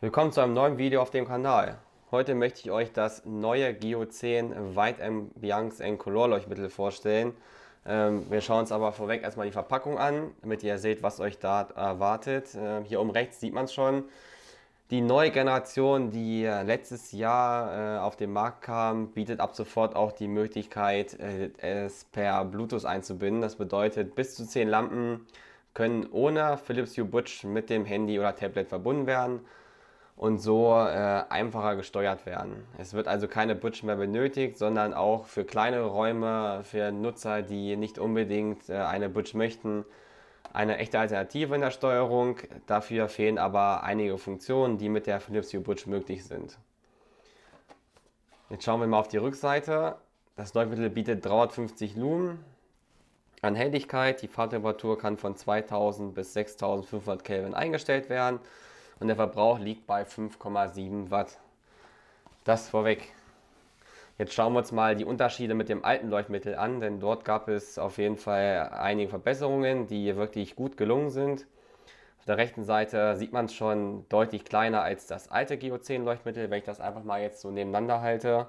Willkommen zu einem neuen Video auf dem Kanal. Heute möchte ich euch das neue Geo 10 White Ambiance Biancs Color Leuchtmittel vorstellen. Ähm, wir schauen uns aber vorweg erstmal die Verpackung an, damit ihr seht, was euch da erwartet. Ähm, hier oben rechts sieht man es schon. Die neue Generation, die äh, letztes Jahr äh, auf den Markt kam, bietet ab sofort auch die Möglichkeit, äh, es per Bluetooth einzubinden. Das bedeutet, bis zu 10 Lampen können ohne Philips Hue Butch mit dem Handy oder Tablet verbunden werden und so äh, einfacher gesteuert werden. Es wird also keine Butch mehr benötigt, sondern auch für kleine Räume, für Nutzer, die nicht unbedingt äh, eine Butch möchten, eine echte Alternative in der Steuerung. Dafür fehlen aber einige Funktionen, die mit der Philips Hue Butch möglich sind. Jetzt schauen wir mal auf die Rückseite. Das Leuchtmittel bietet 350 Lumen an Helligkeit. Die Fahrtemperatur kann von 2000 bis 6500 Kelvin eingestellt werden und der Verbrauch liegt bei 5,7 Watt. Das vorweg. Jetzt schauen wir uns mal die Unterschiede mit dem alten Leuchtmittel an, denn dort gab es auf jeden Fall einige Verbesserungen, die wirklich gut gelungen sind. Auf der rechten Seite sieht man es schon deutlich kleiner als das alte Geo10-Leuchtmittel. Wenn ich das einfach mal jetzt so nebeneinander halte,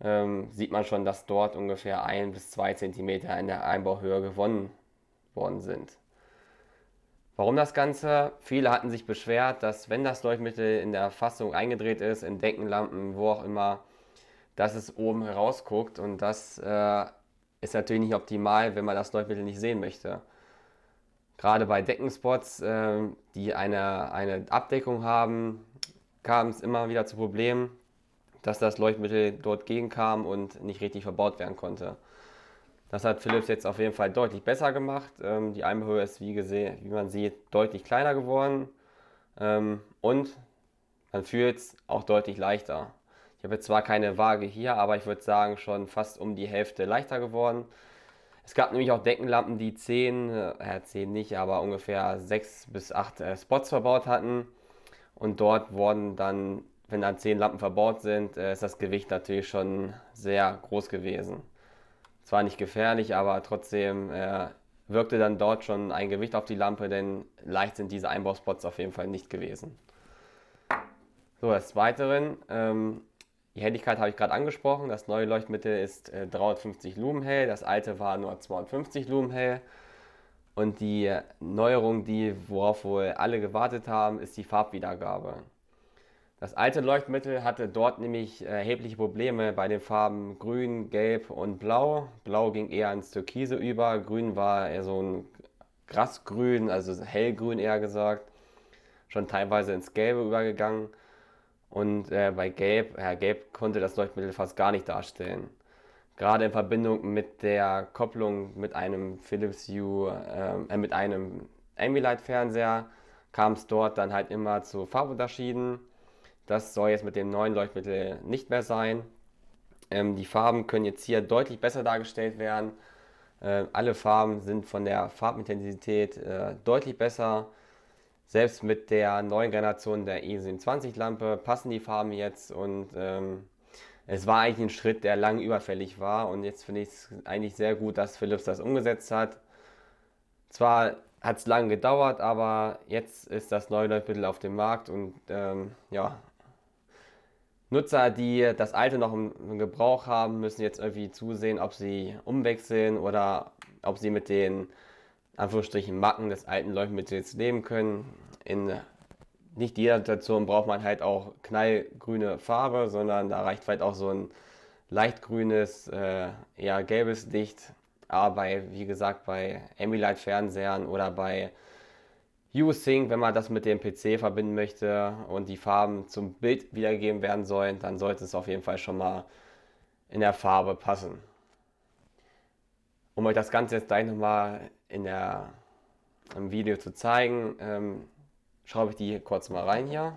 ähm, sieht man schon, dass dort ungefähr 1 bis 2 cm in der Einbauhöhe gewonnen worden sind. Warum das Ganze? Viele hatten sich beschwert, dass wenn das Leuchtmittel in der Fassung eingedreht ist, in Deckenlampen, wo auch immer, dass es oben herausguckt und das äh, ist natürlich nicht optimal, wenn man das Leuchtmittel nicht sehen möchte. Gerade bei Deckenspots, äh, die eine, eine Abdeckung haben, kam es immer wieder zu Problemen, dass das Leuchtmittel dort gegenkam und nicht richtig verbaut werden konnte. Das hat Philips jetzt auf jeden Fall deutlich besser gemacht. Ähm, die Einbehöhe ist, wie, gesehen, wie man sieht, deutlich kleiner geworden. Ähm, und man fühlt es auch deutlich leichter. Ich habe jetzt zwar keine Waage hier, aber ich würde sagen, schon fast um die Hälfte leichter geworden. Es gab nämlich auch Deckenlampen, die 10, äh, 10 nicht, aber ungefähr 6 bis 8 äh, Spots verbaut hatten. Und dort wurden dann, wenn dann 10 Lampen verbaut sind, äh, ist das Gewicht natürlich schon sehr groß gewesen zwar nicht gefährlich, aber trotzdem äh, wirkte dann dort schon ein Gewicht auf die Lampe, denn leicht sind diese Einbauspots auf jeden Fall nicht gewesen. So, des Weiteren, ähm, die Helligkeit habe ich gerade angesprochen. Das neue Leuchtmittel ist äh, 350 Lumen hell, das alte war nur 250 Lumen hell. Und die Neuerung, die worauf wohl alle gewartet haben, ist die Farbwiedergabe. Das alte Leuchtmittel hatte dort nämlich erhebliche Probleme bei den Farben Grün, Gelb und Blau. Blau ging eher ins Türkise über, Grün war eher so ein Grasgrün, also hellgrün eher gesagt, schon teilweise ins Gelbe übergegangen. Und äh, bei Gelb, ja, Gelb konnte das Leuchtmittel fast gar nicht darstellen. Gerade in Verbindung mit der Kopplung mit einem Philips Hue, ähm, äh, mit einem Ambilight-Fernseher kam es dort dann halt immer zu Farbunterschieden das soll jetzt mit dem neuen Leuchtmittel nicht mehr sein. Ähm, die Farben können jetzt hier deutlich besser dargestellt werden. Äh, alle Farben sind von der Farbintensität äh, deutlich besser. Selbst mit der neuen Generation der E27 Lampe passen die Farben jetzt und ähm, es war eigentlich ein Schritt, der lang überfällig war und jetzt finde ich es eigentlich sehr gut, dass Philips das umgesetzt hat. Zwar hat es lange gedauert, aber jetzt ist das neue Leuchtmittel auf dem Markt und ähm, ja, Nutzer, die das alte noch im Gebrauch haben, müssen jetzt irgendwie zusehen, ob sie umwechseln oder ob sie mit den Anführungsstrichen Macken des alten Leuchtmittels leben können. In nicht jeder Situation braucht man halt auch knallgrüne Farbe, sondern da reicht vielleicht auch so ein leicht grünes, äh, eher gelbes Licht. Aber bei, wie gesagt, bei Ambilight-Fernsehern oder bei U-Sync, wenn man das mit dem PC verbinden möchte und die Farben zum Bild wiedergegeben werden sollen, dann sollte es auf jeden Fall schon mal in der Farbe passen. Um euch das Ganze jetzt gleich nochmal in der, im Video zu zeigen, ähm, schraube ich die kurz mal rein hier.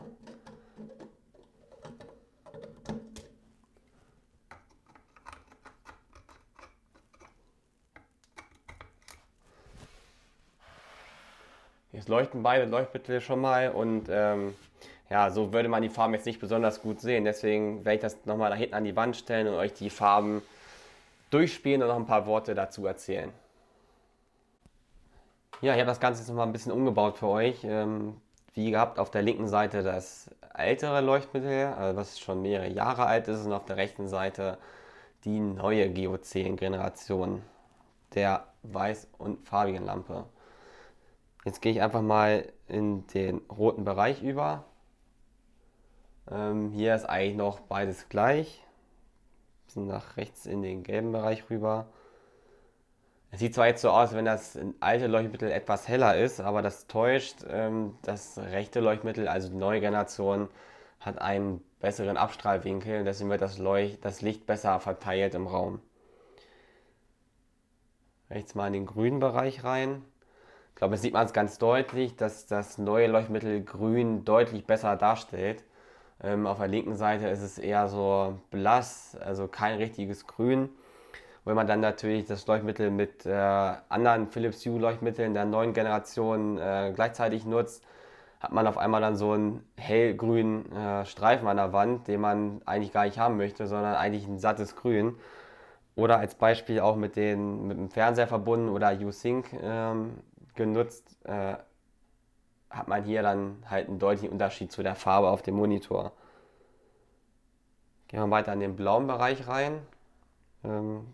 Jetzt leuchten beide Leuchtmittel schon mal und ähm, ja, so würde man die Farben jetzt nicht besonders gut sehen. Deswegen werde ich das nochmal da hinten an die Wand stellen und euch die Farben durchspielen und noch ein paar Worte dazu erzählen. Ja, ich habe das Ganze jetzt nochmal ein bisschen umgebaut für euch. Ähm, wie gehabt, auf der linken Seite das ältere Leuchtmittel, also was schon mehrere Jahre alt ist, und auf der rechten Seite die neue go 10 generation der weiß- und farbigen Lampe. Jetzt gehe ich einfach mal in den roten Bereich über. Ähm, hier ist eigentlich noch beides gleich. Bisschen nach rechts in den gelben Bereich rüber. Es sieht zwar jetzt so aus, wenn das alte Leuchtmittel etwas heller ist, aber das täuscht. Ähm, das rechte Leuchtmittel, also die neue Generation, hat einen besseren Abstrahlwinkel. Deswegen wird das, Leuch das Licht besser verteilt im Raum. Rechts mal in den grünen Bereich rein. Ich glaube, jetzt sieht man es ganz deutlich, dass das neue Leuchtmittel grün deutlich besser darstellt. Ähm, auf der linken Seite ist es eher so blass, also kein richtiges Grün. Wenn man dann natürlich das Leuchtmittel mit äh, anderen Philips Hue Leuchtmitteln der neuen Generation äh, gleichzeitig nutzt, hat man auf einmal dann so einen hellgrünen äh, Streifen an der Wand, den man eigentlich gar nicht haben möchte, sondern eigentlich ein sattes Grün. Oder als Beispiel auch mit, den, mit dem Fernseher verbunden oder U-Sync ähm, genutzt, äh, hat man hier dann halt einen deutlichen Unterschied zu der Farbe auf dem Monitor. Gehen wir weiter in den blauen Bereich rein. Ähm,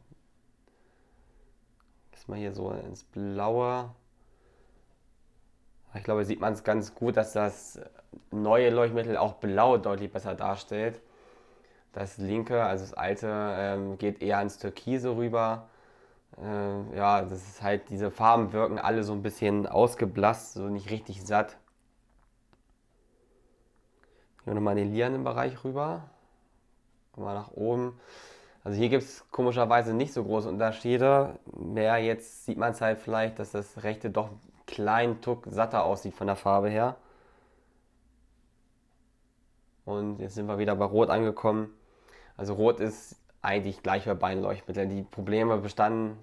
mal hier so ins Blaue. Ich glaube, sieht man es ganz gut, dass das neue Leuchtmittel auch blau deutlich besser darstellt. Das linke, also das alte, ähm, geht eher ins Türkise rüber äh, ja, das ist halt, diese Farben wirken alle so ein bisschen ausgeblasst, so nicht richtig satt. Hier nochmal in den lilanen Bereich rüber. Mal nach oben. Also hier gibt es komischerweise nicht so große Unterschiede. Mehr jetzt sieht man es halt vielleicht, dass das rechte doch einen kleinen Tuck satter aussieht von der Farbe her. Und jetzt sind wir wieder bei Rot angekommen. Also Rot ist eigentlich gleich bei beiden Leuchtmitteln. Die Probleme bestanden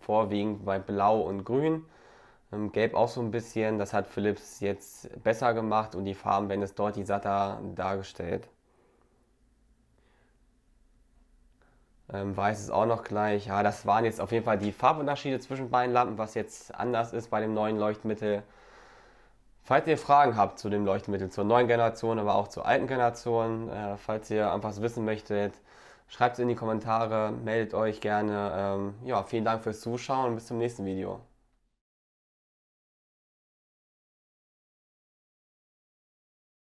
vorwiegend bei Blau und Grün. Ähm, Gelb auch so ein bisschen. Das hat Philips jetzt besser gemacht und die Farben werden es deutlich satter dargestellt. Ähm, weiß ist auch noch gleich. Ja, das waren jetzt auf jeden Fall die Farbunterschiede zwischen beiden Lampen, was jetzt anders ist bei dem neuen Leuchtmittel. Falls ihr Fragen habt zu dem Leuchtmittel, zur neuen Generation, aber auch zur alten Generation, äh, falls ihr einfach wissen möchtet, Schreibt es in die Kommentare, meldet euch gerne. Ähm, ja, vielen Dank fürs Zuschauen und bis zum nächsten Video.